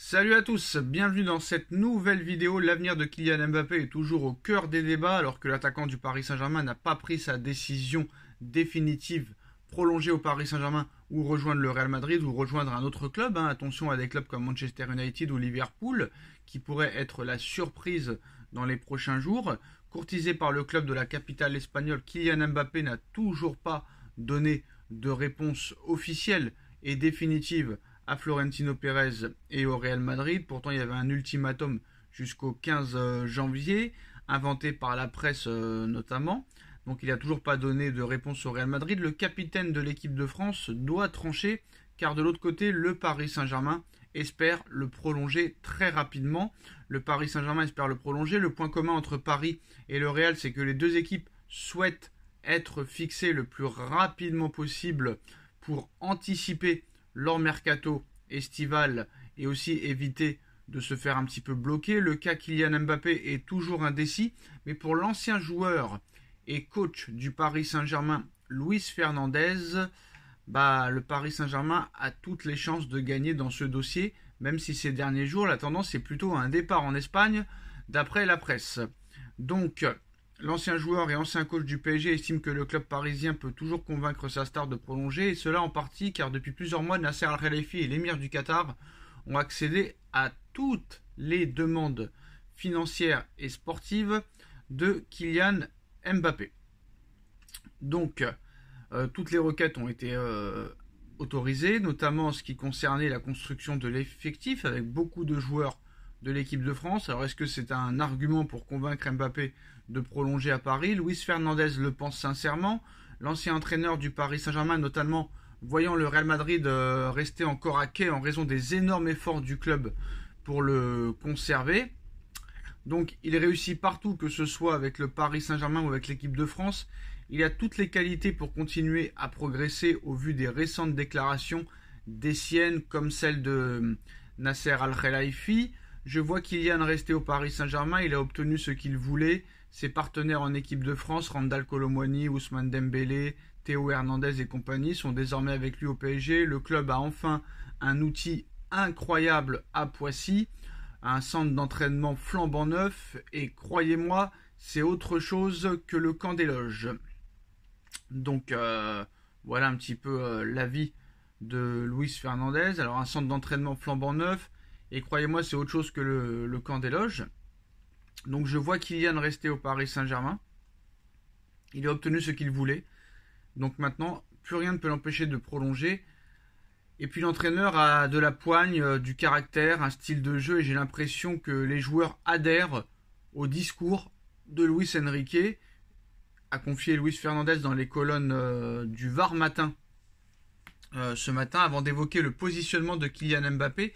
Salut à tous, bienvenue dans cette nouvelle vidéo. L'avenir de Kylian Mbappé est toujours au cœur des débats alors que l'attaquant du Paris Saint-Germain n'a pas pris sa décision définitive prolonger au Paris Saint-Germain ou rejoindre le Real Madrid ou rejoindre un autre club. Hein. Attention à des clubs comme Manchester United ou Liverpool qui pourraient être la surprise dans les prochains jours. Courtisé par le club de la capitale espagnole, Kylian Mbappé n'a toujours pas donné de réponse officielle et définitive à Florentino Pérez et au Real Madrid. Pourtant, il y avait un ultimatum jusqu'au 15 euh, janvier, inventé par la presse euh, notamment. Donc il n'a toujours pas donné de réponse au Real Madrid. Le capitaine de l'équipe de France doit trancher, car de l'autre côté, le Paris Saint-Germain espère le prolonger très rapidement. Le Paris Saint-Germain espère le prolonger. Le point commun entre Paris et le Real, c'est que les deux équipes souhaitent être fixées le plus rapidement possible pour anticiper lors mercato estival et aussi éviter de se faire un petit peu bloquer. Le cas Kylian Mbappé est toujours indécis, mais pour l'ancien joueur et coach du Paris Saint-Germain, Luis Fernandez, bah, le Paris Saint-Germain a toutes les chances de gagner dans ce dossier, même si ces derniers jours, la tendance est plutôt à un départ en Espagne, d'après la presse. Donc, L'ancien joueur et ancien coach du PSG estime que le club parisien peut toujours convaincre sa star de prolonger, et cela en partie car depuis plusieurs mois, Nasser al khelaifi et l'émir du Qatar ont accédé à toutes les demandes financières et sportives de Kylian Mbappé. Donc, euh, toutes les requêtes ont été euh, autorisées, notamment en ce qui concernait la construction de l'effectif, avec beaucoup de joueurs de l'équipe de France. Alors est-ce que c'est un argument pour convaincre Mbappé de prolonger à Paris Luis Fernandez le pense sincèrement. L'ancien entraîneur du Paris Saint-Germain, notamment voyant le Real Madrid euh, rester encore à quai en raison des énormes efforts du club pour le conserver. Donc il réussit partout, que ce soit avec le Paris Saint-Germain ou avec l'équipe de France. Il a toutes les qualités pour continuer à progresser au vu des récentes déclarations des siennes comme celle de euh, Nasser Al-Khelaifi. Je vois Kylian rester au Paris Saint-Germain, il a obtenu ce qu'il voulait. Ses partenaires en équipe de France, Randall Colomwani, Ousmane Dembélé, Théo Hernandez et compagnie, sont désormais avec lui au PSG. Le club a enfin un outil incroyable à Poissy, un centre d'entraînement flambant neuf, et croyez-moi, c'est autre chose que le camp des loges. Donc euh, voilà un petit peu euh, l'avis de Luis Fernandez. Alors un centre d'entraînement flambant neuf, et croyez-moi, c'est autre chose que le, camp des loges. Donc je vois Kylian rester au Paris Saint-Germain. Il a obtenu ce qu'il voulait. Donc maintenant, plus rien ne peut l'empêcher de prolonger. Et puis l'entraîneur a de la poigne, euh, du caractère, un style de jeu, et j'ai l'impression que les joueurs adhèrent au discours de Luis Enrique, a confié Luis Fernandez dans les colonnes euh, du Var matin euh, ce matin, avant d'évoquer le positionnement de Kylian Mbappé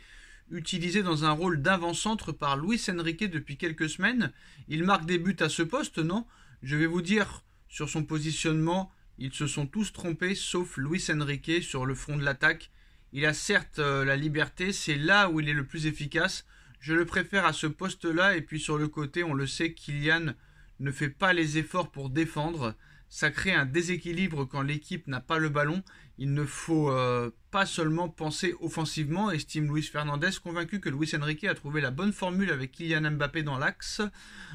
utilisé dans un rôle d'avant-centre par Luis Enrique depuis quelques semaines. Il marque des buts à ce poste, non Je vais vous dire, sur son positionnement, ils se sont tous trompés, sauf Luis Enrique sur le front de l'attaque. Il a certes euh, la liberté, c'est là où il est le plus efficace. Je le préfère à ce poste-là, et puis sur le côté, on le sait, Kylian ne fait pas les efforts pour défendre. Ça crée un déséquilibre quand l'équipe n'a pas le ballon, il ne faut euh, pas seulement penser offensivement, estime Luis Fernandez, convaincu que Luis Enrique a trouvé la bonne formule avec Kylian Mbappé dans l'axe.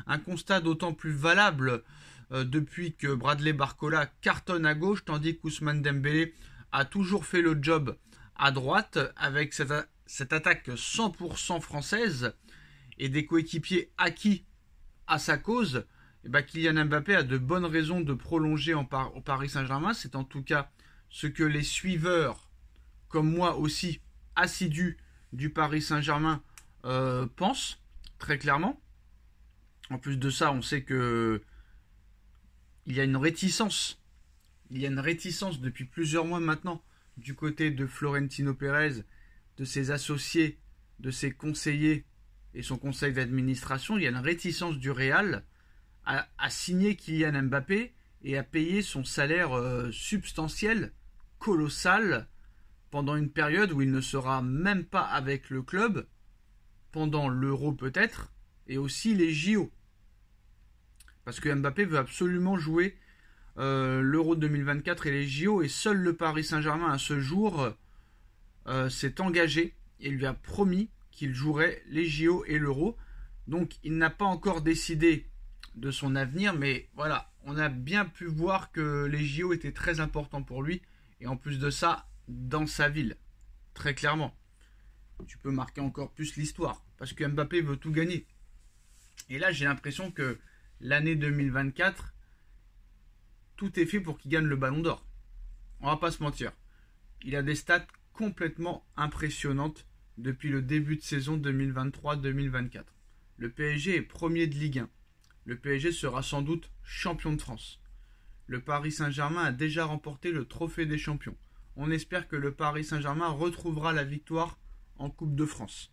Un constat d'autant plus valable euh, depuis que Bradley Barcola cartonne à gauche, tandis qu'Ousmane Dembélé a toujours fait le job à droite avec cette, attaque 100% française et des coéquipiers acquis à sa cause. Eh ben, Kylian Mbappé a de bonnes raisons de prolonger au Paris Saint-Germain. C'est en tout cas ce que les suiveurs, comme moi aussi, assidus du Paris Saint-Germain, euh, pensent, très clairement. En plus de ça, on sait que il y a une réticence. Il y a une réticence depuis plusieurs mois maintenant du côté de Florentino Pérez, de ses associés, de ses conseillers et son conseil d'administration. Il y a une réticence du Real à, à signer Kylian Mbappé et a payé son salaire euh, substantiel, colossal, pendant une période où il ne sera même pas avec le club, pendant l'euro peut-être, et aussi les JO. Parce que Mbappé veut absolument jouer euh, l'euro 2024 et les JO, et seul le Paris Saint-Germain à ce jour euh, s'est engagé et lui a promis qu'il jouerait les JO et l'euro. Donc il n'a pas encore décidé de son avenir, mais voilà, on a bien pu voir que les JO étaient très importants pour lui. Et en plus de ça, dans sa ville, très clairement. Tu peux marquer encore plus l'histoire. Parce que Mbappé veut tout gagner. Et là, j'ai l'impression que l'année 2024, tout est fait pour qu'il gagne le ballon d'or. On va pas se mentir. Il a des stats complètement impressionnantes depuis le début de saison 2023-2024. Le PSG est premier de Ligue 1 le PSG sera sans doute champion de France. Le Paris Saint-Germain a déjà remporté le trophée des champions. On espère que le Paris Saint-Germain retrouvera la victoire en Coupe de France.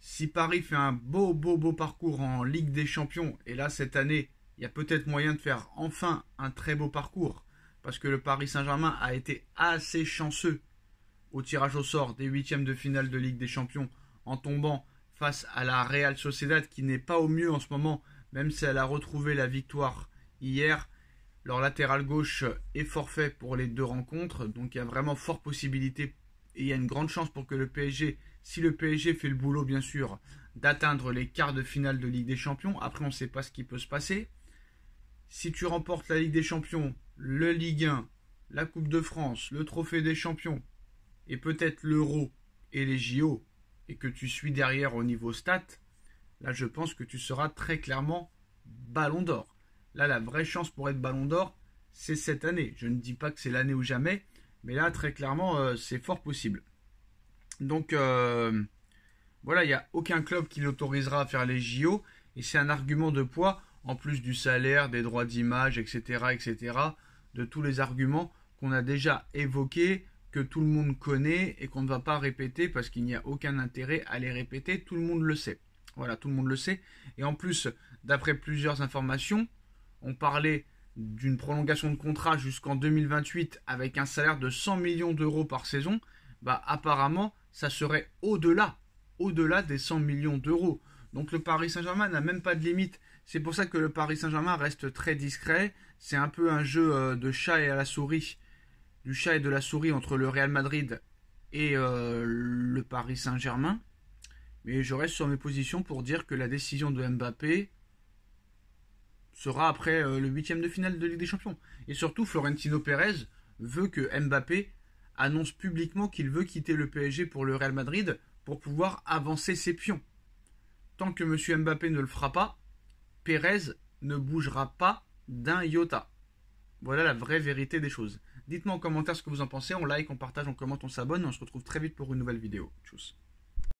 Si Paris fait un beau, beau, beau parcours en Ligue des Champions, et là cette année, il y a peut-être moyen de faire enfin un très beau parcours, parce que le Paris Saint-Germain a été assez chanceux au tirage au sort des huitièmes de finale de Ligue des Champions en tombant face à la Real Sociedad qui n'est pas au mieux en ce moment, même si elle a retrouvé la victoire hier. Leur latéral gauche est forfait pour les deux rencontres, donc il y a vraiment fort possibilité et il y a une grande chance pour que le PSG, si le PSG fait le boulot bien sûr, d'atteindre les quarts de finale de Ligue des Champions. Après, on ne sait pas ce qui peut se passer. Si tu remportes la Ligue des Champions, le Ligue 1, la Coupe de France, le Trophée des Champions et peut-être l'Euro et les JO, et que tu suis derrière au niveau stats, là je pense que tu seras très clairement ballon d'or. Là la vraie chance pour être ballon d'or, c'est cette année. Je ne dis pas que c'est l'année ou jamais, mais là très clairement euh, c'est fort possible. Donc euh, voilà, il n'y a aucun club qui l'autorisera à faire les JO et c'est un argument de poids en plus du salaire, des droits d'image, etc., etc., de tous les arguments qu'on a déjà évoqués que tout le monde connaît et qu'on ne va pas répéter parce qu'il n'y a aucun intérêt à les répéter, tout le monde le sait. Voilà, tout le monde le sait. Et en plus, d'après plusieurs informations, on parlait d'une prolongation de contrat jusqu'en 2028 avec un salaire de 100 millions d'euros par saison, bah apparemment, ça serait au-delà, au-delà des 100 millions d'euros. Donc le Paris Saint-Germain n'a même pas de limite. C'est pour ça que le Paris Saint-Germain reste très discret. C'est un peu un jeu euh, de chat et à la souris du chat et de la souris entre le Real Madrid et euh, le Paris Saint-Germain. Mais je reste sur mes positions pour dire que la décision de Mbappé sera après euh, le huitième de finale de Ligue des Champions. Et surtout, Florentino Pérez veut que Mbappé annonce publiquement qu'il veut quitter le PSG pour le Real Madrid pour pouvoir avancer ses pions. Tant que Monsieur Mbappé ne le fera pas, Pérez ne bougera pas d'un iota. Voilà la vraie vérité des choses. Dites-moi en commentaire ce que vous en pensez. On like, on partage, on commente, on s'abonne. On se retrouve très vite pour une nouvelle vidéo. Tchuss